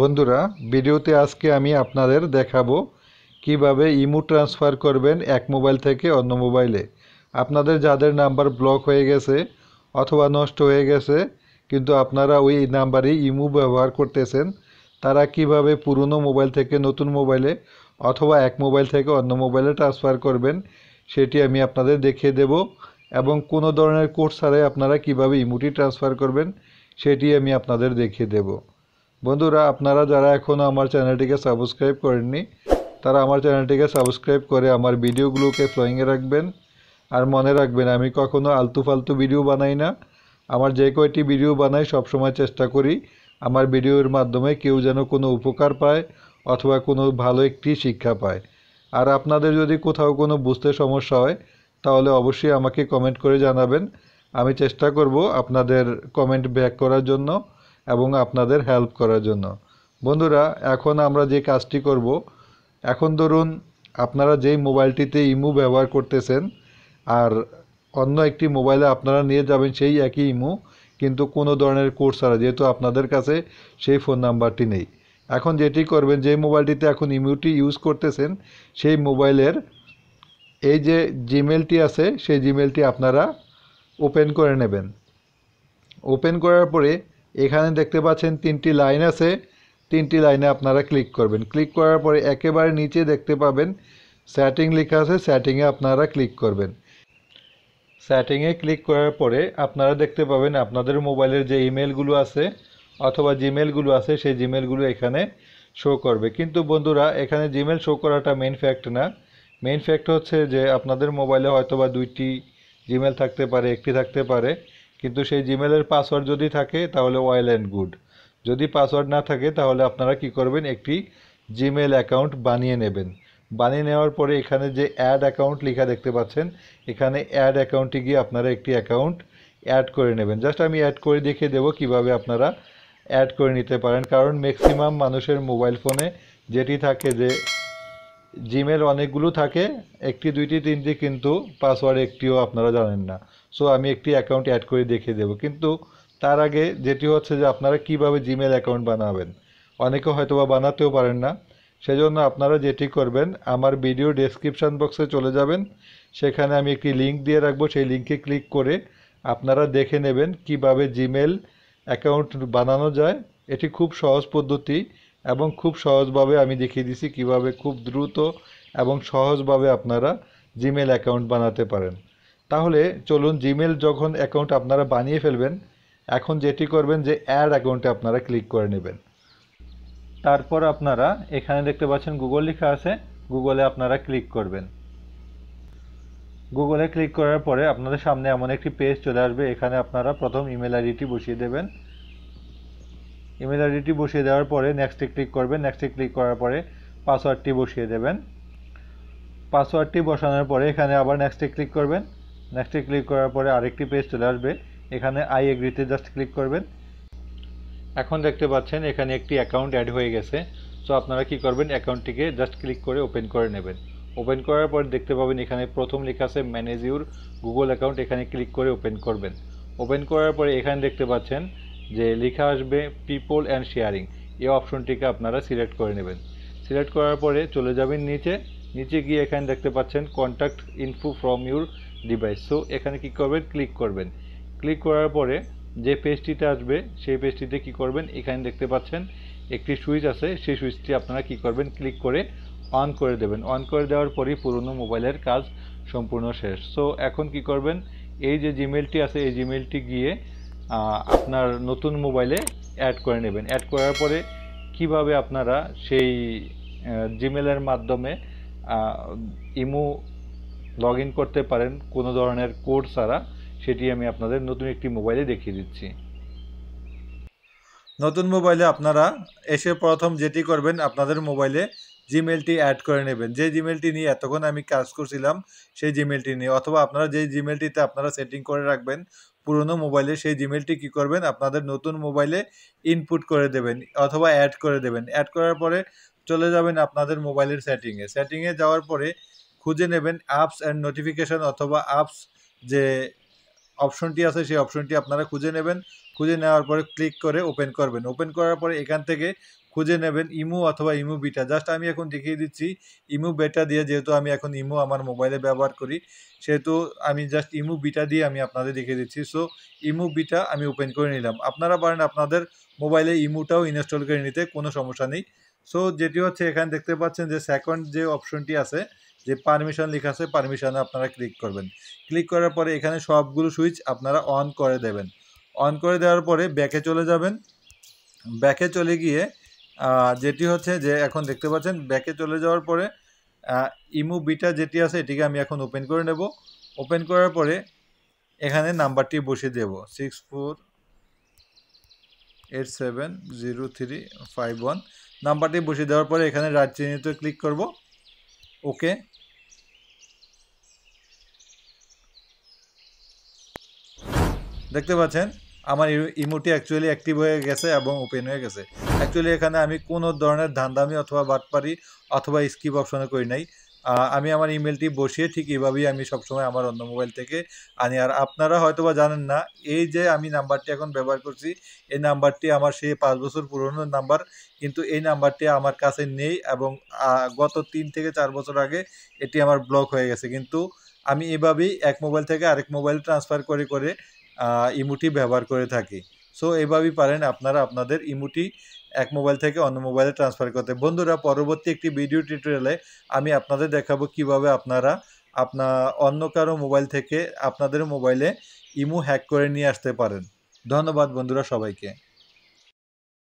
বন্ধুরা ভিডিওতে আজকে আমি আপনাদের দেখাবো কিভাবে ইমো ট্রান্সফার করবেন এক মোবাইল থেকে অন্য মোবাইলে আপনাদের যাদের নাম্বার ব্লক হয়ে গেছে অথবা নষ্ট হয়ে গেছে কিন্তু আপনারা ওই নাম্বারে ইমো ব্যবহার করতেছেন তারা কিভাবে পুরনো মোবাইল থেকে নতুন মোবাইলে অথবা এক মোবাইল থেকে অন্য মোবাইলে ট্রান্সফার করবেন সেটি আমি আপনাদের দেখিয়ে দেব এবং কোনো ধরনের কোর্স ছাড়াই আপনারা কিভাবে ইমুটি ট্রান্সফার করবেন সেটি আমি আপনাদের দেখিয়ে দেবো বন্ধুরা আপনারা যারা এখনও আমার চ্যানেলটিকে সাবস্ক্রাইব করেননি তারা আমার চ্যানেলটিকে সাবস্ক্রাইব করে আমার ভিডিওগুলোকে ফ্লোয়িংয়ে রাখবেন আর মনে রাখবেন আমি কখনও আলতু ফালতু ভিডিও বানাই না আমার যে কয়টি ভিডিও বানাই সবসময় চেষ্টা করি আমার ভিডিওর মাধ্যমে কেউ যেন কোনো উপকার পায় অথবা কোনো ভালো একটি শিক্ষা পায় আর আপনাদের যদি কোথাও কোনো বুঝতে সমস্যা হয় তাহলে অবশ্যই আমাকে কমেন্ট করে জানাবেন আমি চেষ্টা করব আপনাদের কমেন্ট ব্যাক করার জন্য এবং আপনাদের হেল্প করার জন্য বন্ধুরা এখন আমরা যে কাজটি করব এখন ধরুন আপনারা যেই মোবাইলটিতে ইমু ব্যবহার করতেছেন আর অন্য একটি মোবাইলে আপনারা নিয়ে যাবেন সেই একই ইমু কিন্তু কোনো ধরনের কোর্স ছাড়া যেহেতু আপনাদের কাছে সেই ফোন নাম্বারটি নেই এখন যেটি করবেন যে মোবাইলটিতে এখন ইমিউটি ইউজ করতেছেন সেই মোবাইলের এই যে জিমেলটি আছে সেই জিমেলটি আপনারা ওপেন করে নেবেন ওপেন করার পরে এখানে দেখতে পাচ্ছেন তিনটি লাইন আছে তিনটি লাইনে আপনারা ক্লিক করবেন ক্লিক করার পরে একেবারে নিচে দেখতে পাবেন সেটিং লেখা আছে সেটিংয়ে আপনারা ক্লিক করবেন সেটিংয়ে ক্লিক করার পরে আপনারা দেখতে পাবেন আপনাদের মোবাইলের যে ইমেলগুলো আছে অথবা জিমেলগুলো আছে সেই জিমেলগুলো এখানে শো করবে কিন্তু বন্ধুরা এখানে জিমেল শো করাটা মেন ফ্যাক্ট না মেন ফ্যাক্ট হচ্ছে যে আপনাদের মোবাইলে হয়তোবা দুইটি জিমেল থাকতে পারে একটি থাকতে পারে কিন্তু সেই জিমেলের পাসওয়ার্ড যদি থাকে তাহলে ওয়েল অ্যান্ড গুড যদি পাসওয়ার্ড না থাকে তাহলে আপনারা কি করবেন একটি জিমেল অ্যাকাউন্ট বানিয়ে নেবেন বানিয়ে নেওয়ার পরে এখানে যে অ্যাড অ্যাকাউন্ট লেখা দেখতে পাচ্ছেন এখানে অ্যাড অ্যাকাউন্টে গিয়ে আপনারা একটি অ্যাকাউন্ট অ্যাড করে নেবেন জাস্ট আমি অ্যাড করে দেখিয়ে দেবো কিভাবে আপনারা অ্যাড করে নিতে পারেন কারণ ম্যাক্সিমাম মানুষের মোবাইল ফোনে যেটি থাকে যে জিমেল অনেকগুলো থাকে একটি দুইটি তিনটি কিন্তু পাসওয়ার্ড একটিও আপনারা জানেন না সো আমি একটি অ্যাকাউন্ট অ্যাড করে দেখিয়ে দেবো কিন্তু তার আগে যেটি হচ্ছে যে আপনারা কিভাবে জিমেল অ্যাকাউন্ট বানাবেন অনেকে হয়তো বা বানাতেও পারেন না সেজন্য আপনারা যেটি করবেন আমার ভিডিও ডেসক্রিপশান বক্সে চলে যাবেন সেখানে আমি একটি লিঙ্ক দিয়ে রাখবো সেই লিঙ্কে ক্লিক করে আপনারা দেখে নেবেন কিভাবে জিমেল অ্যাকাউন্ট বানানো যায় এটি খুব সহজ পদ্ধতি এবং খুব সহজভাবে আমি দেখিয়ে দিছি কিভাবে খুব দ্রুত এবং সহজভাবে আপনারা জিমেল অ্যাকাউন্ট বানাতে পারেন তাহলে চলুন জিমেল যখন অ্যাকাউন্ট আপনারা বানিয়ে ফেলবেন এখন যেটি করবেন যে অ্যাড অ্যাকাউন্টে আপনারা ক্লিক করে নেবেন তারপর আপনারা এখানে দেখতে পাচ্ছেন গুগল লেখা আছে গুগলে আপনারা ক্লিক করবেন গুগলে ক্লিক করার পরে আপনাদের সামনে এমন একটি পেজ চলে আসবে এখানে আপনারা প্রথম ইমেল আইডিটি বসিয়ে দেবেন ইমেল আইডিটি বসিয়ে দেওয়ার পরে নেক্সটে ক্লিক করবেন নেক্সটে ক্লিক করার পরে পাসওয়ার্ডটি বসিয়ে দেবেন পাসওয়ার্ডটি বসানোর পরে এখানে আবার নেক্সটে ক্লিক করবেন নেক্সটে ক্লিক করার পরে আরেকটি পেজ চলে আসবে এখানে আই এগ্রিতে জাস্ট ক্লিক করবেন এখন দেখতে পাচ্ছেন এখানে একটি অ্যাকাউন্ট অ্যাড হয়ে গেছে সো আপনারা কি করবেন অ্যাকাউন্টটিকে জাস্ট ক্লিক করে ওপেন করে নেবেন ওপেন করার পর দেখতে পাবেন এখানে প্রথম লেখা আছে ম্যানেজ ইউর গুগল অ্যাকাউন্ট এখানে ক্লিক করে ওপেন করবেন ওপেন করার পরে এখানে দেখতে পাচ্ছেন যে লেখা আসবে পিপল অ্যান্ড শেয়ারিং এই অপশনটিকে আপনারা সিলেক্ট করে নেবেন সিলেক্ট করার পরে চলে যাবেন নিচে নিচে গিয়ে এখানে দেখতে পাচ্ছেন contact info from your device so এখানে কি করবেন ক্লিক করবেন ক্লিক করার পরে যে পেজটিতে আসবে সেই পেজটিতে কি করবেন এখানে দেখতে পাচ্ছেন একটি সুইচ আছে সেই সুইচটি আপনারা কি করবেন ক্লিক করে অন করে দেবেন অন করে দেওয়ার পরই পুরনো মোবাইলের কাজ সম্পূর্ণ শেষ সো এখন কি করবেন এই যে জিমেলটি আছে এই জিমেলটি গিয়ে আপনার নতুন মোবাইলে অ্যাড করে নেবেন অ্যাড করার পরে কিভাবে আপনারা সেই জিমেলের মাধ্যমে ইমো লগ করতে পারেন কোনো ধরনের কোড ছাড়া সেটি আমি আপনাদের নতুন একটি মোবাইলে দেখিয়ে দিচ্ছি নতুন মোবাইলে আপনারা এসে প্রথম যেটি করবেন আপনাদের মোবাইলে জিমেলটি অ্যাড করে নেবেন যে জিমেলটি নিয়ে এতক্ষণ আমি কাজ করছিলাম সেই জিমেলটি নিয়ে অথবা আপনারা যে জিমেলটিতে আপনারা সেটিং করে রাখবেন পুরনো মোবাইলে সেই জিমেলটি কি করবেন আপনাদের নতুন মোবাইলে ইনপুট করে দেবেন অথবা অ্যাড করে দেবেন অ্যাড করার পরে চলে যাবেন আপনাদের মোবাইলের সেটিংয়ে সেটিংয়ে যাওয়ার পরে খুঁজে নেবেন অ্যাপস অ্যান্ড নোটিফিকেশান অথবা অ্যাপস যে অপশনটি আছে সেই অপশনটি আপনারা খুঁজে নেবেন খুঁজে নেওয়ার পরে ক্লিক করে ওপেন করবেন ওপেন করার পরে এখান থেকে খুঁজে নেবেন ইমো অথবা ইমো বিটা জাস্ট আমি এখন দেখিয়ে দিচ্ছি ইমো বেটা দিয়ে যেহেতু আমি এখন ইমো আমার মোবাইলে ব্যবহার করি সেহেতু আমি জাস্ট ইমো বিটা দিয়ে আমি আপনাদের দেখিয়ে দিচ্ছি সো ইমো বিটা আমি ওপেন করে নিলাম আপনারা পারেন আপনাদের মোবাইলে ইমোটাও ইনস্টল করে নিতে কোনো সমস্যা নেই সো যেটি হচ্ছে এখানে দেখতে পাচ্ছেন যে সেকেন্ড যে অপশনটি আছে যে পারমিশন লেখা আছে পারমিশনে আপনারা ক্লিক করবেন ক্লিক করার পরে এখানে সবগুলো সুইচ আপনারা অন করে দেবেন অন করে দেওয়ার পরে ব্যাকে চলে যাবেন ব্যাকে চলে গিয়ে যেটি হচ্ছে যে এখন দেখতে পাচ্ছেন ব্যাকে চলে যাওয়ার পরে ইমু বিটা যেটি আছে এটিকে আমি এখন ওপেন করে নেব ওপেন করার পরে এখানে নাম্বারটি বসিয়ে দেব six four eight seven zero three five one নাম্বারটি বসিয়ে দেওয়ার পরে এখানে রাত চিহ্নিত ক্লিক করব ওকে দেখতে পাচ্ছেন আমার ইমোটি অ্যাকচুয়ালি অ্যাক্টিভ হয়ে গেছে এবং ওপেন হয়ে গেছে অ্যাকচুয়ালি এখানে আমি কোনো ধরনের ধান্দামি অথবা বাটপারি অথবা স্কিপ অপশনে করি নাই আমি আমার ইমেলটি বসিয়ে ঠিক এভাবেই আমি সবসময় আমার অন্য মোবাইল থেকে আনি আর আপনারা হয়তো বা জানেন না এই যে আমি নাম্বারটি এখন ব্যবহার করছি এই নাম্বারটি আমার সেই পাঁচ বছর পুরনো নাম্বার কিন্তু এই নাম্বারটি আমার কাছে নেই এবং গত তিন থেকে চার বছর আগে এটি আমার ব্লক হয়ে গেছে কিন্তু আমি এভাবেই এক মোবাইল থেকে আরেক মোবাইল ট্রান্সফার করে করে ইমুটি ব্যবহার করে থাকি সো এইভাবেই পারেন আপনারা আপনাদের ইমুটি এক মোবাইল থেকে অন্য মোবাইলে ট্রান্সফার করতে বন্ধুরা পরবর্তী একটি ভিডিও টিউটোরিয়ালে আমি আপনাদের দেখাবো কিভাবে আপনারা আপনার অন্য কারো মোবাইল থেকে আপনাদের মোবাইলে ইমু হ্যাক করে নিয়ে আসতে পারেন ধন্যবাদ বন্ধুরা সবাইকে